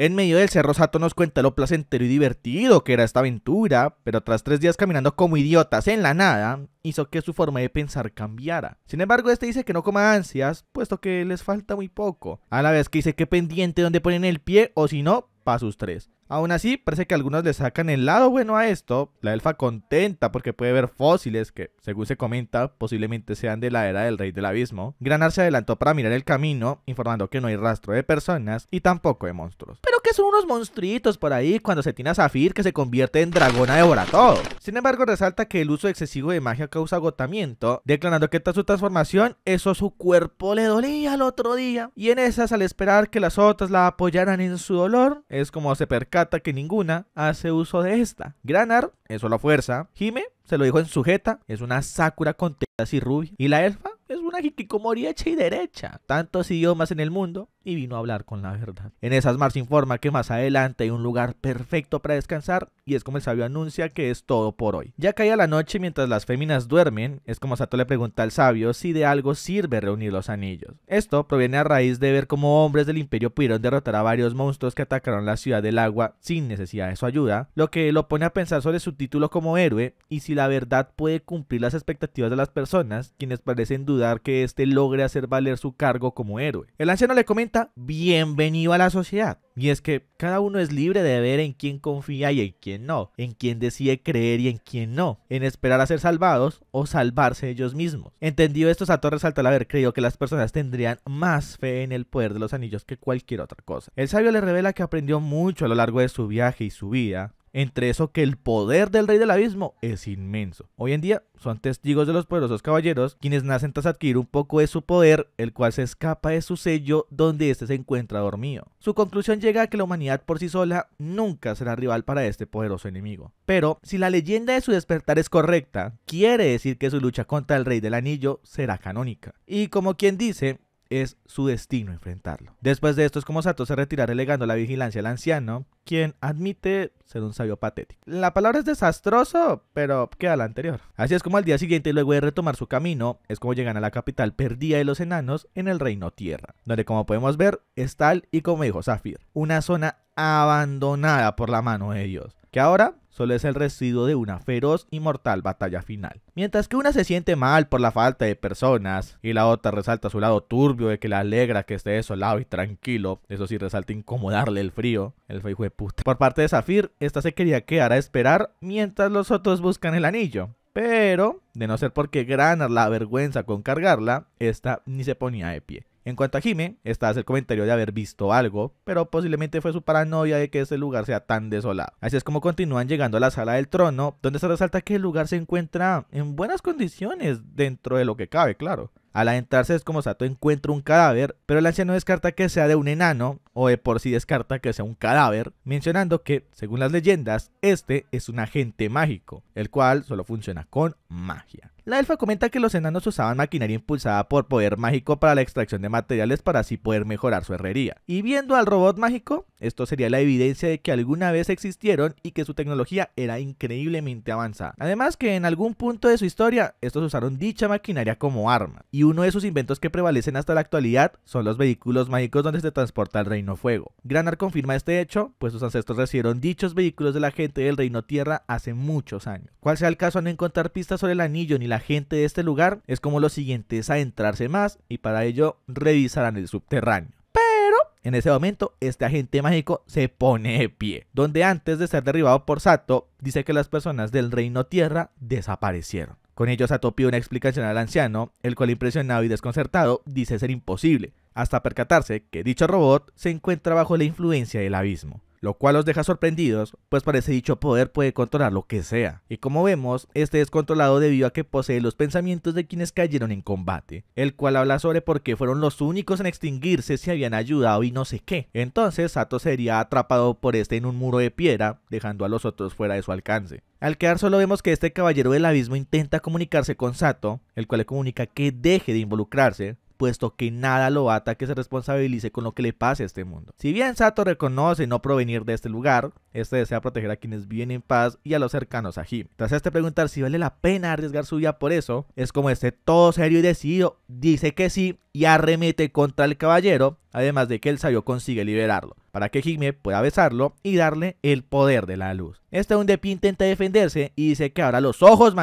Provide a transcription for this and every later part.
En medio del cerro, Sato nos cuenta lo placentero y divertido que era esta aventura, pero tras tres días caminando como idiotas en la nada, hizo que su forma de pensar cambiara. Sin embargo, este dice que no coma ansias, puesto que les falta muy poco, a la vez que dice que pendiente donde ponen el pie o si no, pasos tres. Aún así, parece que algunos le sacan el lado bueno a esto. La elfa contenta porque puede ver fósiles que, según se comenta, posiblemente sean de la era del rey del abismo. Granar se adelantó para mirar el camino, informando que no hay rastro de personas y tampoco de monstruos. Pero que son unos monstruitos por ahí cuando se tiene a Zafir que se convierte en dragona devora todo. Sin embargo, resalta que el uso excesivo de magia causa agotamiento, declarando que tras su transformación, eso su cuerpo le dolía al otro día. Y en esas, al esperar que las otras la apoyaran en su dolor, es como se perca que ninguna hace uso de esta. Granar eso la fuerza. Jime se lo dijo en sujeta, es una Sakura con tetas y rubia. Y la elfa es una Hikikomori hecha y derecha. Tantos idiomas en el mundo y vino a hablar con la verdad. En esas Mars informa que más adelante hay un lugar perfecto para descansar y es como el sabio anuncia que es todo por hoy. Ya cae la noche mientras las féminas duermen, es como Sato le pregunta al sabio si de algo sirve reunir los anillos. Esto proviene a raíz de ver cómo hombres del imperio pudieron derrotar a varios monstruos que atacaron la ciudad del agua sin necesidad de su ayuda, lo que lo pone a pensar sobre su título como héroe y si la verdad puede cumplir las expectativas de las personas, quienes parecen dudar que éste logre hacer valer su cargo como héroe. El anciano le comenta bienvenido a la sociedad. Y es que cada uno es libre de ver en quién confía y en quién no, en quién decide creer y en quién no, en esperar a ser salvados o salvarse ellos mismos. Entendido esto, torres resalta al haber creído que las personas tendrían más fe en el poder de los anillos que cualquier otra cosa. El sabio le revela que aprendió mucho a lo largo de su viaje y su vida, entre eso que el poder del rey del abismo es inmenso. Hoy en día son testigos de los poderosos caballeros, quienes nacen tras adquirir un poco de su poder, el cual se escapa de su sello donde éste se encuentra dormido. Su conclusión llega a que la humanidad por sí sola nunca será rival para este poderoso enemigo. Pero si la leyenda de su despertar es correcta, quiere decir que su lucha contra el Rey del Anillo será canónica. Y como quien dice, es su destino enfrentarlo. Después de esto es como Sato se retira relegando la vigilancia al anciano, quien admite ser un sabio patético. La palabra es desastroso, pero queda la anterior. Así es como al día siguiente, luego de retomar su camino, es como llegan a la capital perdida de los enanos en el reino tierra, donde como podemos ver, es tal y como dijo Zafir, una zona abandonada por la mano de Dios que ahora solo es el residuo de una feroz y mortal batalla final. Mientras que una se siente mal por la falta de personas y la otra resalta su lado turbio de que le alegra que esté desolado y tranquilo, eso sí resalta incomodarle el frío, el feijo de puta. Por parte de Zafir, esta se quería quedar a esperar mientras los otros buscan el anillo. Pero, de no ser porque Granar la vergüenza con cargarla, esta ni se ponía de pie. En cuanto a Jime, está hace el comentario de haber visto algo, pero posiblemente fue su paranoia de que este lugar sea tan desolado. Así es como continúan llegando a la sala del trono, donde se resalta que el lugar se encuentra en buenas condiciones dentro de lo que cabe, claro. Al adentrarse es como Sato encuentra un cadáver, pero el anciano descarta que sea de un enano, o de por sí descarta que sea un cadáver, mencionando que, según las leyendas, este es un agente mágico, el cual solo funciona con magia. La elfa comenta que los enanos usaban maquinaria impulsada por poder mágico para la extracción de materiales para así poder mejorar su herrería. Y viendo al robot mágico, esto sería la evidencia de que alguna vez existieron y que su tecnología era increíblemente avanzada. Además que en algún punto de su historia, estos usaron dicha maquinaria como arma. Y uno de sus inventos que prevalecen hasta la actualidad son los vehículos mágicos donde se transporta el Reino Fuego. Granar confirma este hecho, pues sus ancestros recibieron dichos vehículos de la gente del Reino Tierra hace muchos años. Cual sea el caso, no encontrar pistas sobre el anillo ni la gente de este lugar es como lo siguiente es adentrarse más y para ello revisarán el subterráneo. Pero en ese momento este agente mágico se pone de pie, donde antes de ser derribado por Sato dice que las personas del reino tierra desaparecieron. Con ello Sato pide una explicación al anciano, el cual impresionado y desconcertado dice ser imposible, hasta percatarse que dicho robot se encuentra bajo la influencia del abismo lo cual los deja sorprendidos, pues parece dicho poder puede controlar lo que sea. Y como vemos, este es controlado debido a que posee los pensamientos de quienes cayeron en combate, el cual habla sobre por qué fueron los únicos en extinguirse si habían ayudado y no sé qué. Entonces Sato sería atrapado por este en un muro de piedra, dejando a los otros fuera de su alcance. Al quedar solo vemos que este caballero del abismo intenta comunicarse con Sato, el cual le comunica que deje de involucrarse, puesto que nada lo ata que se responsabilice con lo que le pase a este mundo. Si bien Sato reconoce no provenir de este lugar, este desea proteger a quienes viven en paz y a los cercanos a Jim. Tras este preguntar si vale la pena arriesgar su vida por eso, es como este todo serio y decidido dice que sí y arremete contra el caballero, además de que el sabio consigue liberarlo, para que Jimmy pueda besarlo y darle el poder de la luz. Este pi intenta defenderse y dice que ahora los ojos,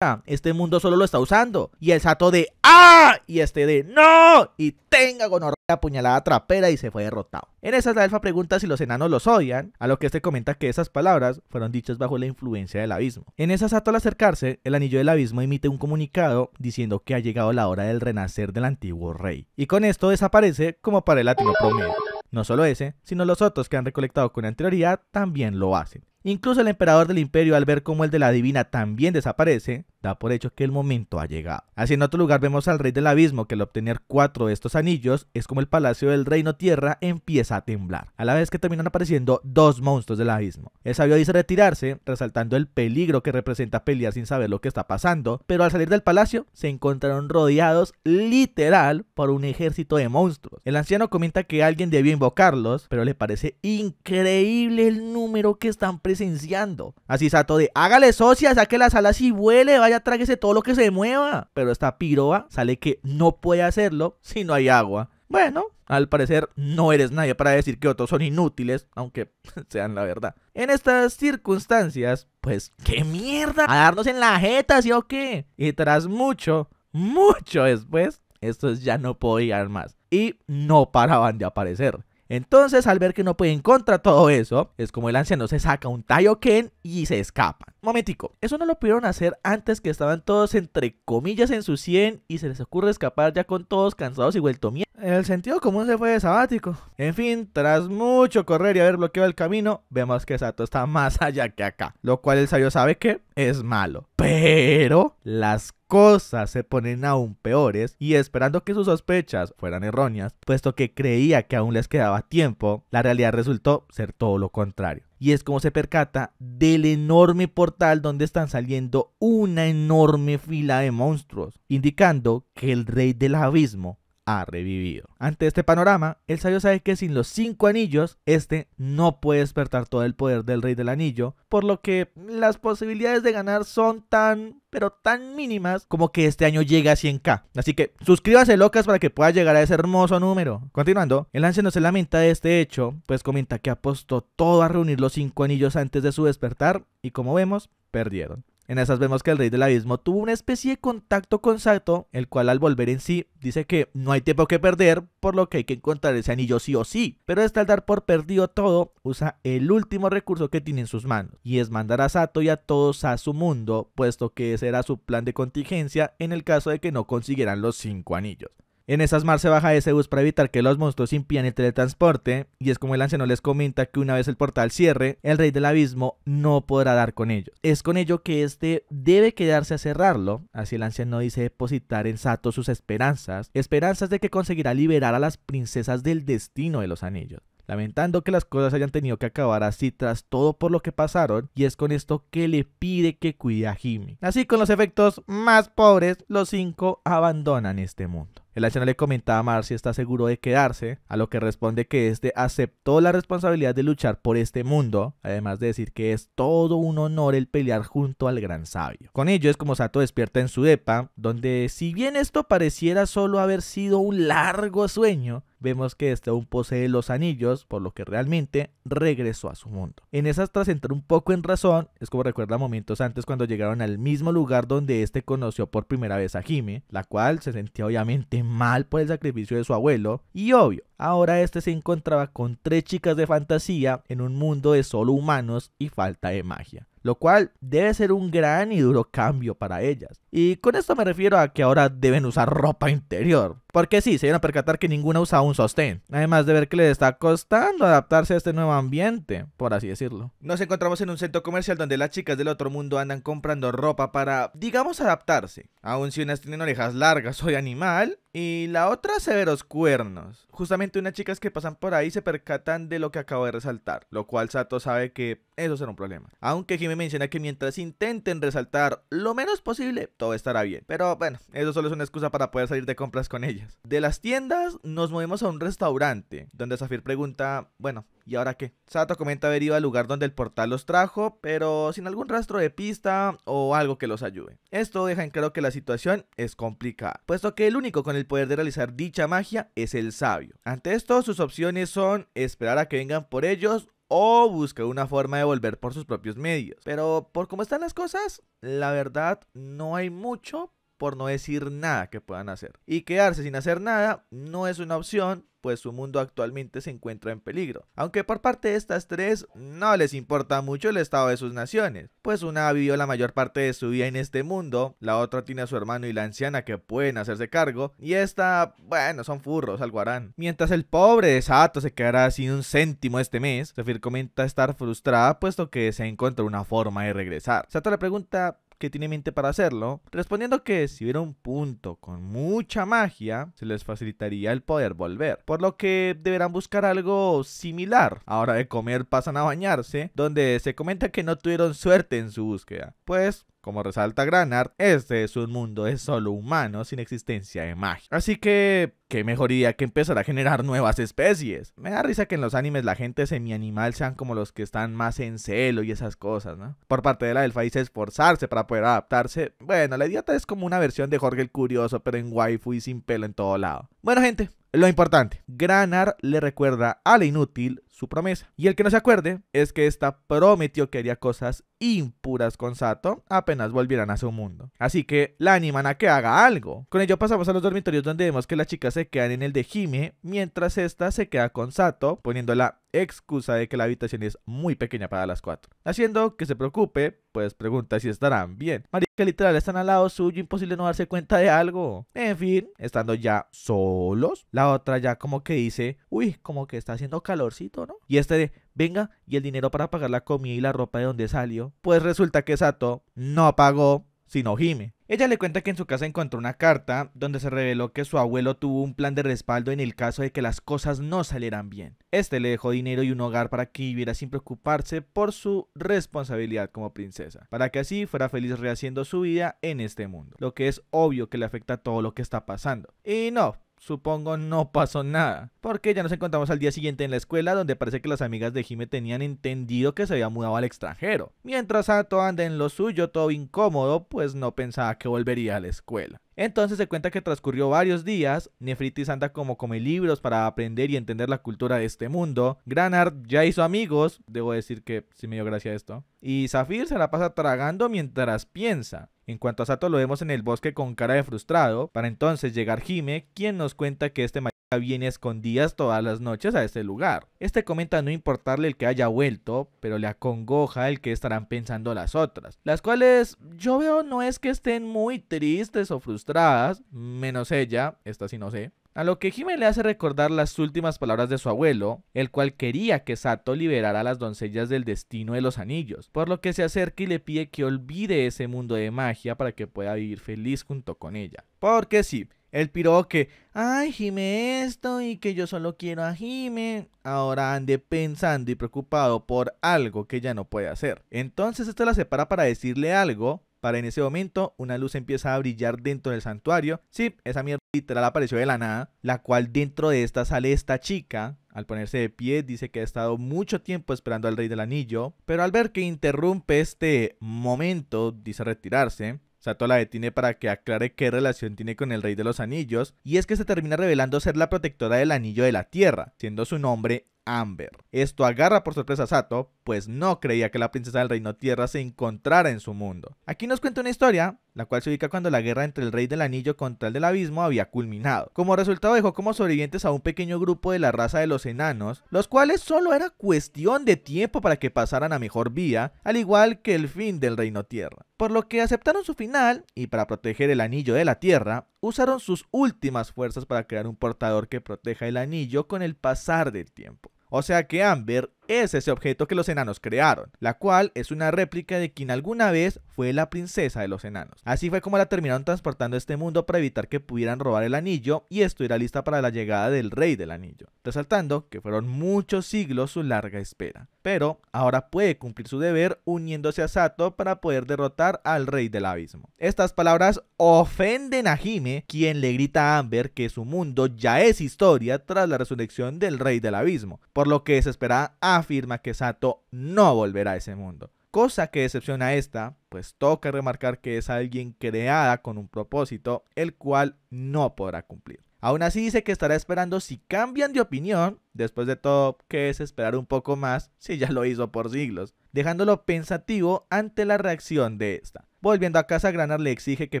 este mundo solo lo está usando. Y el Sato de ¡Ah! Y este de ¡No! Y tenga gonorrea puñalada trapera y se fue derrotado. En esas la pregunta si los enanos los odian, a lo que este comenta que esas palabras fueron dichas bajo la influencia del abismo. En esa Sato al acercarse, el anillo del abismo emite un comunicado diciendo que ha llegado la hora del renacer del antiguo rey. Y con esto desaparece como para el latino promedio. No solo ese, sino los otros que han recolectado con anterioridad también lo hacen. Incluso el emperador del imperio al ver cómo el de la divina también desaparece, da por hecho que el momento ha llegado. Así en otro lugar vemos al rey del abismo que al obtener cuatro de estos anillos es como el palacio del reino tierra empieza a temblar, a la vez que terminan apareciendo dos monstruos del abismo. El sabio dice retirarse, resaltando el peligro que representa pelear sin saber lo que está pasando, pero al salir del palacio se encontraron rodeados literal por un ejército de monstruos. El anciano comenta que alguien debió invocarlos, pero le parece increíble el número que están presenciando. Así sato de hágale socia, saque la sala y huele, vaya, tráguese todo lo que se mueva. Pero esta piroba sale que no puede hacerlo si no hay agua. Bueno, al parecer no eres nadie para decir que otros son inútiles, aunque sean la verdad. En estas circunstancias, pues, ¿qué mierda? A darnos en la jeta, ¿sí o qué? Y tras mucho, mucho después, estos ya no podían más. Y no paraban de aparecer. Entonces, al ver que no pueden contra todo eso, es como el anciano se saca un Taioken y se escapa. Momentico, eso no lo pudieron hacer antes que estaban todos entre comillas en su 100 y se les ocurre escapar ya con todos cansados y vuelto mierda. El sentido común se fue de sabático. En fin, tras mucho correr y haber bloqueado el camino, vemos que Sato está más allá que acá, lo cual el sabio sabe que es malo. Pero las cosas se ponen aún peores y esperando que sus sospechas fueran erróneas, puesto que creía que aún les quedaba tiempo, la realidad resultó ser todo lo contrario. Y es como se percata del enorme portal donde están saliendo una enorme fila de monstruos, indicando que el rey del abismo ha revivido. Ante este panorama, el sabio sabe que sin los cinco anillos, este no puede despertar todo el poder del rey del anillo, por lo que las posibilidades de ganar son tan, pero tan mínimas como que este año llega a 100k. Así que suscríbase locas para que pueda llegar a ese hermoso número. Continuando, el anciano se lamenta de este hecho, pues comenta que apostó todo a reunir los cinco anillos antes de su despertar y como vemos, perdieron. En esas vemos que el rey del abismo tuvo una especie de contacto con Sato, el cual al volver en sí dice que no hay tiempo que perder, por lo que hay que encontrar ese anillo sí o sí. Pero hasta este al dar por perdido todo, usa el último recurso que tiene en sus manos, y es mandar a Sato y a todos a su mundo, puesto que ese era su plan de contingencia en el caso de que no consiguieran los cinco anillos. En esas mar se baja ese bus para evitar que los monstruos impidan el teletransporte, y es como el anciano les comenta que una vez el portal cierre, el rey del abismo no podrá dar con ellos. Es con ello que este debe quedarse a cerrarlo, así el anciano dice depositar en Sato sus esperanzas, esperanzas de que conseguirá liberar a las princesas del destino de los anillos lamentando que las cosas hayan tenido que acabar así tras todo por lo que pasaron, y es con esto que le pide que cuide a Jimmy. Así con los efectos más pobres, los cinco abandonan este mundo. El H le comentaba a Mar si está seguro de quedarse, a lo que responde que este aceptó la responsabilidad de luchar por este mundo, además de decir que es todo un honor el pelear junto al gran sabio. Con ello es como Sato despierta en su depa, donde si bien esto pareciera solo haber sido un largo sueño, vemos que este aún posee los anillos, por lo que realmente regresó a su mundo. En esas tras entrar un poco en razón, es como recuerda momentos antes cuando llegaron al mismo lugar donde este conoció por primera vez a Jime, la cual se sentía obviamente mal por el sacrificio de su abuelo, y obvio, ahora este se encontraba con tres chicas de fantasía en un mundo de solo humanos y falta de magia lo cual debe ser un gran y duro cambio para ellas. Y con esto me refiero a que ahora deben usar ropa interior, porque sí, se iban a percatar que ninguna usa un sostén, además de ver que les está costando adaptarse a este nuevo ambiente, por así decirlo. Nos encontramos en un centro comercial donde las chicas del otro mundo andan comprando ropa para, digamos, adaptarse. Aún si unas tienen orejas largas soy animal, y la otra severos cuernos. Justamente unas chicas que pasan por ahí se percatan de lo que acabo de resaltar, lo cual Sato sabe que eso será un problema. Aunque Jimmy menciona que mientras intenten resaltar lo menos posible, todo estará bien. Pero bueno, eso solo es una excusa para poder salir de compras con ellos. De las tiendas nos movemos a un restaurante, donde Zafir pregunta, bueno, ¿y ahora qué? Sato comenta haber ido al lugar donde el portal los trajo, pero sin algún rastro de pista o algo que los ayude. Esto deja en claro que la situación es complicada, puesto que el único con el poder de realizar dicha magia es el sabio. Ante esto, sus opciones son esperar a que vengan por ellos o buscar una forma de volver por sus propios medios. Pero por cómo están las cosas, la verdad no hay mucho por no decir nada que puedan hacer. Y quedarse sin hacer nada no es una opción, pues su mundo actualmente se encuentra en peligro. Aunque por parte de estas tres no les importa mucho el estado de sus naciones, pues una vivió la mayor parte de su vida en este mundo, la otra tiene a su hermano y la anciana que pueden hacerse cargo, y esta, bueno, son furros, algo harán. Mientras el pobre de Sato se quedará sin un céntimo este mes, Safir comenta estar frustrada puesto que se encuentra una forma de regresar. Sato le pregunta que tiene mente para hacerlo, respondiendo que si hubiera un punto con mucha magia, se les facilitaría el poder volver, por lo que deberán buscar algo similar. Ahora de comer pasan a bañarse, donde se comenta que no tuvieron suerte en su búsqueda, pues como resalta Granard, este es un mundo de solo humanos sin existencia de magia. Así que qué mejor idea que empezar a generar nuevas especies. Me da risa que en los animes la gente semi-animal sean como los que están más en celo y esas cosas, ¿no? Por parte de la delfa dice esforzarse para poder adaptarse. Bueno, la idiota es como una versión de Jorge el Curioso, pero en waifu y sin pelo en todo lado. Bueno, gente, lo importante, Granar le recuerda a la inútil su promesa. Y el que no se acuerde es que esta prometió que haría cosas impuras con Sato apenas volvieran a su mundo. Así que la animan a que haga algo. Con ello pasamos a los dormitorios donde vemos que las chicas se quedan en el de Hime mientras esta se queda con Sato poniéndola excusa de que la habitación es muy pequeña para las cuatro. Haciendo que se preocupe, pues pregunta si estarán bien. Marica literal están al lado suyo, imposible no darse cuenta de algo. En fin, estando ya solos, la otra ya como que dice, uy, como que está haciendo calorcito, ¿no? Y este de, venga, y el dinero para pagar la comida y la ropa de donde salió. Pues resulta que Sato no pagó sino Hime Ella le cuenta que en su casa encontró una carta donde se reveló que su abuelo tuvo un plan de respaldo en el caso de que las cosas no salieran bien. Este le dejó dinero y un hogar para que viviera sin preocuparse por su responsabilidad como princesa, para que así fuera feliz rehaciendo su vida en este mundo, lo que es obvio que le afecta a todo lo que está pasando. Y no, Supongo no pasó nada, porque ya nos encontramos al día siguiente en la escuela donde parece que las amigas de Jime tenían entendido que se había mudado al extranjero. Mientras Sato anda en lo suyo todo incómodo, pues no pensaba que volvería a la escuela. Entonces se cuenta que transcurrió varios días, Nefritis anda como come libros para aprender y entender la cultura de este mundo, Granard ya hizo amigos, debo decir que sí me dio gracia esto, y Zafir se la pasa tragando mientras piensa. En cuanto a Sato lo vemos en el bosque con cara de frustrado, para entonces llegar Jime, quien nos cuenta que este viene escondidas todas las noches a este lugar. Este comenta no importarle el que haya vuelto, pero le acongoja el que estarán pensando las otras, las cuales yo veo no es que estén muy tristes o frustradas, menos ella, esta sí no sé. A lo que Jime le hace recordar las últimas palabras de su abuelo, el cual quería que Sato liberara a las doncellas del destino de los anillos, por lo que se acerca y le pide que olvide ese mundo de magia para que pueda vivir feliz junto con ella. Porque sí, el piro que, ay, Jime esto y que yo solo quiero a Jime, ahora ande pensando y preocupado por algo que ya no puede hacer. Entonces esto la separa para decirle algo, para en ese momento una luz empieza a brillar dentro del santuario. Sí, esa mierda literal apareció de la nada, la cual dentro de esta sale esta chica. Al ponerse de pie dice que ha estado mucho tiempo esperando al rey del anillo, pero al ver que interrumpe este momento dice retirarse. Sato la detiene para que aclare qué relación tiene con el Rey de los Anillos, y es que se termina revelando ser la protectora del Anillo de la Tierra, siendo su nombre Amber. Esto agarra por sorpresa a Sato, pues no creía que la princesa del Reino Tierra se encontrara en su mundo. Aquí nos cuenta una historia la cual se ubica cuando la guerra entre el Rey del Anillo contra el del Abismo había culminado. Como resultado dejó como sobrevivientes a un pequeño grupo de la raza de los enanos, los cuales solo era cuestión de tiempo para que pasaran a mejor vía, al igual que el fin del Reino Tierra. Por lo que aceptaron su final, y para proteger el Anillo de la Tierra, usaron sus últimas fuerzas para crear un portador que proteja el Anillo con el pasar del tiempo. O sea que Amber es ese objeto que los enanos crearon, la cual es una réplica de quien alguna vez fue la princesa de los enanos. Así fue como la terminaron transportando a este mundo para evitar que pudieran robar el anillo y estuviera lista para la llegada del rey del anillo, resaltando que fueron muchos siglos su larga espera. Pero ahora puede cumplir su deber uniéndose a Sato para poder derrotar al rey del abismo. Estas palabras ofenden a Hime, quien le grita a Amber que su mundo ya es historia tras la resurrección del rey del abismo, por lo que desespera a afirma que Sato no volverá a ese mundo. Cosa que decepciona a esta, pues toca remarcar que es alguien creada con un propósito, el cual no podrá cumplir. Aún así dice que estará esperando si cambian de opinión, después de todo, que es esperar un poco más si ya lo hizo por siglos, dejándolo pensativo ante la reacción de esta. Volviendo a casa, Granar le exige que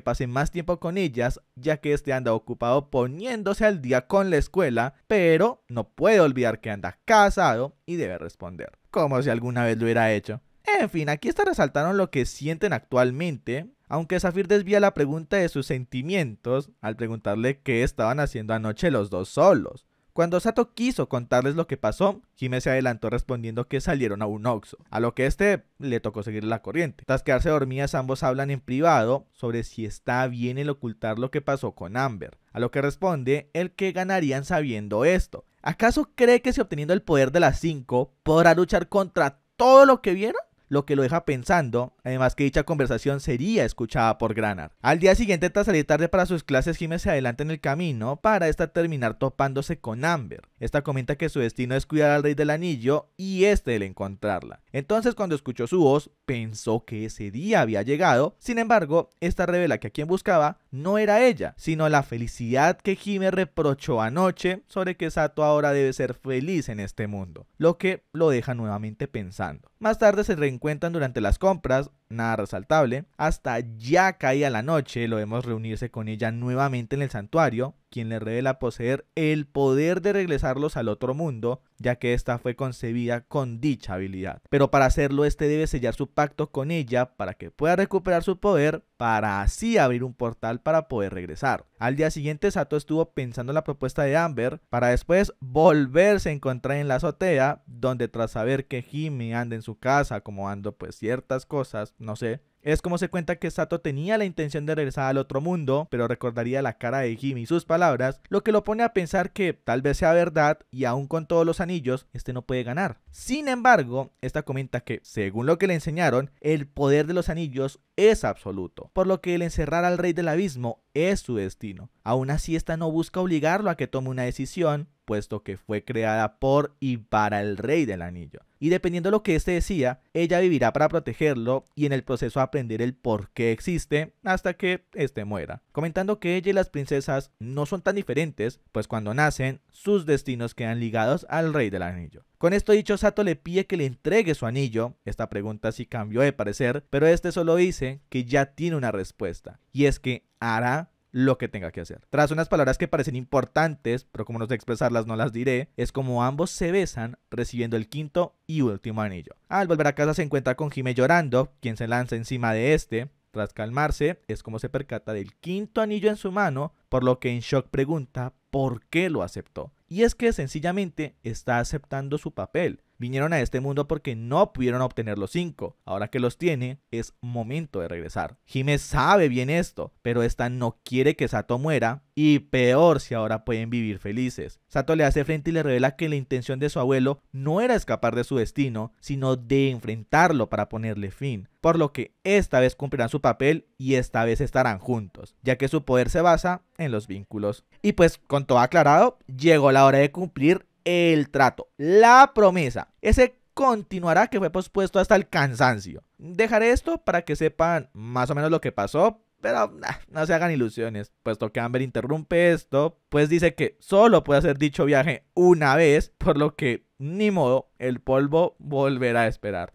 pase más tiempo con ellas, ya que este anda ocupado poniéndose al día con la escuela, pero no puede olvidar que anda casado y debe responder, como si alguna vez lo hubiera hecho. En fin, aquí está resaltaron lo que sienten actualmente, aunque Zafir desvía la pregunta de sus sentimientos al preguntarle qué estaban haciendo anoche los dos solos. Cuando Sato quiso contarles lo que pasó, Jime se adelantó respondiendo que salieron a un Oxo, a lo que este le tocó seguir la corriente. Tras quedarse dormidas, ambos hablan en privado sobre si está bien el ocultar lo que pasó con Amber, a lo que responde el que ganarían sabiendo esto. ¿Acaso cree que si obteniendo el poder de las 5 podrá luchar contra todo lo que vieron? lo que lo deja pensando, además que dicha conversación sería escuchada por Granard. Al día siguiente, tras salir tarde para sus clases, Jiménez se adelanta en el camino para esta terminar topándose con Amber. Esta comenta que su destino es cuidar al Rey del Anillo y este el encontrarla. Entonces cuando escuchó su voz, pensó que ese día había llegado, sin embargo, esta revela que a quien buscaba no era ella, sino la felicidad que Hime reprochó anoche sobre que Sato ahora debe ser feliz en este mundo, lo que lo deja nuevamente pensando. Más tarde se reencuentran durante las compras, nada resaltable, hasta ya caía la noche, lo vemos reunirse con ella nuevamente en el santuario, quien le revela poseer el poder de regresarlos al otro mundo, ya que esta fue concebida con dicha habilidad. Pero para hacerlo, este debe sellar su pacto con ella para que pueda recuperar su poder, para así abrir un portal para poder regresar. Al día siguiente, Sato estuvo pensando en la propuesta de Amber, para después volverse a encontrar en la azotea, donde tras saber que Jimmy anda en su casa, como pues ciertas cosas, no sé, es como se cuenta que Sato tenía la intención de regresar al otro mundo, pero recordaría la cara de Jimmy y sus palabras, lo que lo pone a pensar que tal vez sea verdad y aún con todos los anillos, este no puede ganar. Sin embargo, esta comenta que, según lo que le enseñaron, el poder de los anillos es absoluto, por lo que el encerrar al rey del abismo es su destino. Aún así, esta no busca obligarlo a que tome una decisión, puesto que fue creada por y para el rey del anillo. Y dependiendo de lo que éste decía, ella vivirá para protegerlo y en el proceso aprender el por qué existe hasta que éste muera. Comentando que ella y las princesas no son tan diferentes, pues cuando nacen, sus destinos quedan ligados al rey del anillo. Con esto dicho, Sato le pide que le entregue su anillo. Esta pregunta sí cambió de parecer, pero este solo dice que ya tiene una respuesta, y es que hará lo que tenga que hacer. Tras unas palabras que parecen importantes, pero como no sé expresarlas no las diré, es como ambos se besan recibiendo el quinto y último anillo. Al volver a casa se encuentra con Jime llorando, quien se lanza encima de este. Tras calmarse, es como se percata del quinto anillo en su mano, por lo que en shock pregunta por qué lo aceptó. Y es que sencillamente está aceptando su papel, vinieron a este mundo porque no pudieron obtener los cinco. Ahora que los tiene, es momento de regresar. jimé sabe bien esto, pero esta no quiere que Sato muera y peor si ahora pueden vivir felices. Sato le hace frente y le revela que la intención de su abuelo no era escapar de su destino, sino de enfrentarlo para ponerle fin. Por lo que esta vez cumplirán su papel y esta vez estarán juntos, ya que su poder se basa en los vínculos. Y pues con todo aclarado, llegó la hora de cumplir el trato, la promesa. Ese continuará que fue pospuesto hasta el cansancio. Dejaré esto para que sepan más o menos lo que pasó, pero no se hagan ilusiones, puesto que Amber interrumpe esto, pues dice que solo puede hacer dicho viaje una vez, por lo que ni modo, el polvo volverá a esperar.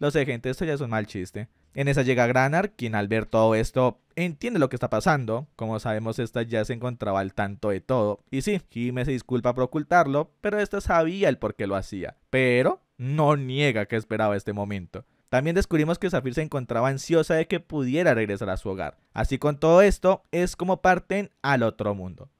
No. sé gente, esto ya es un mal chiste. En esa llega Granar, quien al ver todo esto entiende lo que está pasando. Como sabemos, esta ya se encontraba al tanto de todo. Y sí, Jime se disculpa por ocultarlo, pero esta sabía el por qué lo hacía. Pero no niega que esperaba este momento. También descubrimos que Zafir se encontraba ansiosa de que pudiera regresar a su hogar. Así con todo esto, es como parten al otro mundo.